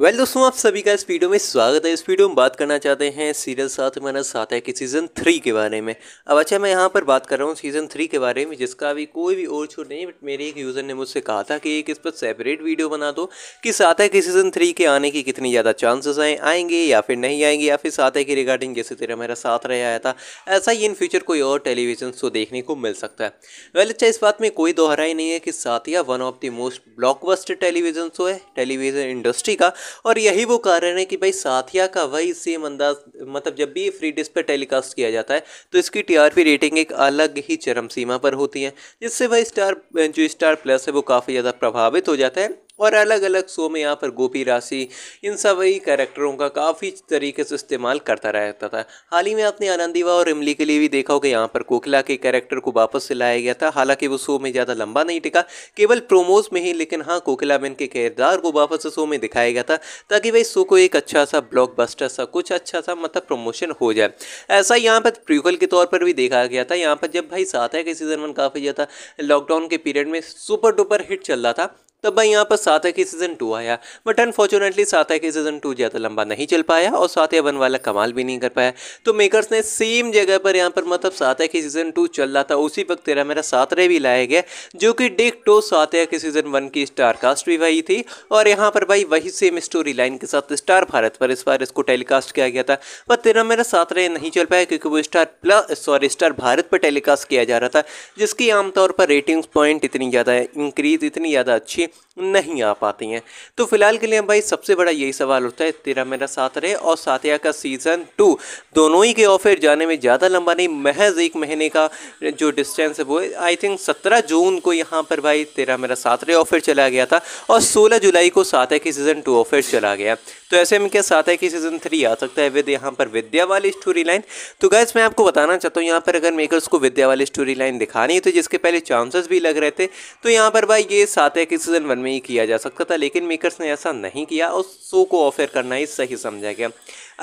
well well, दोस्तों आप सभी का इस वीडियो में स्वागत है इस वीडियो में बात करना चाहते हैं सीरियल साथ मेरा साथ है कि सीज़न थ्री के बारे में अब अच्छा मैं यहाँ पर बात कर रहा हूँ सीज़न थ्री के बारे में जिसका अभी कोई भी और छोड़ नहीं बट मेरे एक यूज़र ने मुझसे कहा था कि एक इस पर सेपरेट वीडियो बना दो कि साथ है कि सीज़न थ्री के आने की कितनी ज़्यादा चांसेस आए आएंगे या फिर नहीं आएंगे या फिर साथ की रिगार्डिंग जैसे तेरा मेरा साथ रह आया था ऐसा ही इन फ्यूचर कोई और टेलीविजन शो देखने को मिल सकता है वेल अच्छा इस बात में कोई दोहराई नहीं है कि Saathiya one of the most blockbuster television show है टेलीविजन इंडस्ट्री का और यही वो कारण है कि भाई साथिया का वही सेम अंदाज मतलब जब भी फ्री डिस्क पर टेलीकास्ट किया जाता है तो इसकी टीआरपी रेटिंग एक अलग ही चरम सीमा पर होती है जिससे वही स्टार जो स्टार प्लस है वो काफ़ी ज़्यादा प्रभावित हो जाता है और अलग अलग शो में यहाँ पर गोपी राशि इन सभी कैरेक्टरों का काफ़ी तरीके से इस्तेमाल करता रहता था हाल ही में आपने आनंदीवा और इमली के लिए भी देखा होगा यहाँ पर कोकिला के कैरेक्टर को वापस से लाया गया था हालांकि वो शो में ज़्यादा लंबा नहीं टिका केवल प्रोमोज में ही लेकिन हाँ कोकिला बेन के किरदार को वापस से शो में दिखाया गया था ताकि भाई शो को एक अच्छा सा ब्लॉक सा कुछ अच्छा सा मतलब प्रमोशन हो जाए ऐसा यहाँ पर प्रीक्वल के तौर पर भी देखा गया था यहाँ पर जब भाई साथ है कि सीज़न वन काफ़ी ज़्यादा लॉकडाउन के पीरियड में सुपर डुपर हिट चल रहा था तब भाई यहाँ पर सातः की सीज़न टू आया बट अनफॉर्चुनेटली सातः की सीज़न टू ज़्यादा लंबा नहीं चल पाया और सातः वन वाला कमाल भी नहीं कर पाया तो मेकर्स ने सेम जगह पर यहाँ पर मतलब सातः की सीज़न टू चल रहा था उसी वक्त तेरा मेरा सातरे भी लाया गया जो कि डिक टो सात की सीज़न वन की स्टार कास्ट भी वही थी और यहाँ पर भाई वही सेम स्टोरी लाइन के साथ स्टार भारत पर इस बार इसको टेलीकास्ट किया गया था पर तेरा मेरा सातरे नहीं चल पाया क्योंकि वो star plus sorry star Bharat पर टेलीकास्ट किया जा रहा था जिसकी आमतौर पर रेटिंग्स पॉइंट इतनी ज़्यादा इंक्रीज इतनी ज़्यादा अच्छी नहीं आ पाती हैं तो फिलहाल के लिए भाई सबसे बड़ा यही सवाल उठता है तेरा मेरा साथ रहे और साथिया का सीज़न टू दोनों ही के ऑफर जाने में ज़्यादा लंबा नहीं महज एक महीने का जो डिस्टेंस है वो आई थिंक सत्रह जून को यहाँ पर भाई तेरा मेरा साथ रहे ऑफर चला गया था और सोलह जुलाई को साथया की सीज़न टू ऑफर चला गया तो ऐसे में क्या साथ की सीज़न थ्री आ सकता है विद यहाँ पर विद्या वाली स्टोरी लाइन तो गैस मैं आपको बताना चाहता हूँ यहाँ पर अगर मेकर्स को विद्या वाली स्टोरी लाइन दिखानी है तो जिसके पहले चांसेस भी लग रहे थे तो यहाँ पर भाई ये साथ की सीज़न वन में ही किया जा सकता था लेकिन मेकर्स ने ऐसा नहीं किया और शो को ऑफर करना ही सही समझा गया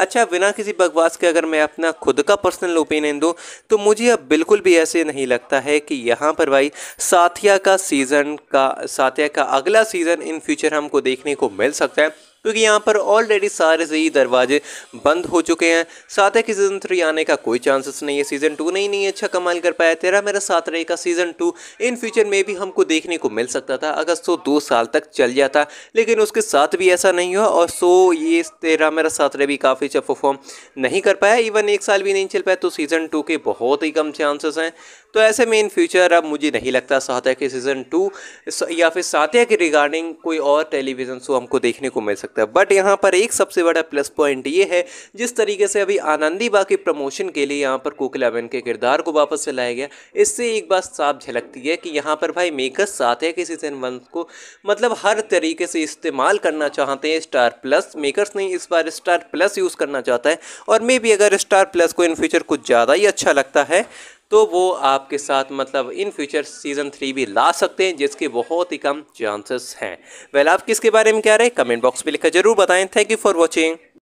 अच्छा बिना किसी बकवास के अगर मैं अपना खुद का पर्सनल ओपिनियन दूँ तो मुझे अब बिल्कुल भी ऐसे नहीं लगता है कि यहाँ पर भाई साथिया का सीज़न का साथिया का अगला सीज़न इन फ्यूचर हमको देखने को मिल सकता है क्योंकि यहाँ पर ऑलरेडी सारे से ही दरवाजे बंद हो चुके हैं साथ ही सीज़न थ्री आने का कोई चांसेस नहीं है सीज़न टू नहीं नहीं अच्छा कमाल कर पाया तेरा मेरा साथ रहे का सीज़न टू इन फ्यूचर में भी हमको देखने को मिल सकता था अगर सो दो साल तक चल जाता लेकिन उसके साथ भी ऐसा नहीं हुआ और सो ये तेरा मेरा साथ रहे भी काफ़ी अच्छा परफॉर्म नहीं कर पाया इवन एक साल भी नहीं चल पाया तो सीज़न टू के बहुत ही कम चांसेस हैं तो ऐसे में इन फ्यूचर अब मुझे नहीं लगता साथ्या के सीज़न टू या फिर साथ्या के रिगार्डिंग कोई और टेलीविज़न शो हमको देखने को मिल सकता है बट यहाँ पर एक सबसे बड़ा प्लस पॉइंट ये है जिस तरीके से अभी आनंदी बा के प्रमोशन के लिए यहाँ पर कोकिला के किरदार को वापस चलाया गया इससे एक बात साफ झलकती है कि यहाँ पर भाई मेकर्स साथ्या के सीज़न वन को मतलब हर तरीके से इस्तेमाल करना चाहते हैं स्टार प्लस मेकर्स ने इस बार स्टार प्लस यूज़ करना चाहता है और मे भी अगर स्टार प्लस को इन फ्यूचर कुछ ज़्यादा ही अच्छा लगता है तो वो आपके साथ मतलब इन फ्यूचर सीज़न थ्री भी ला सकते हैं जिसके बहुत ही कम चांसेस हैं वेल आप किसके बारे में क्या रहे कमेंट बॉक्स में लिखकर जरूर बताएं थैंक यू फॉर वॉचिंग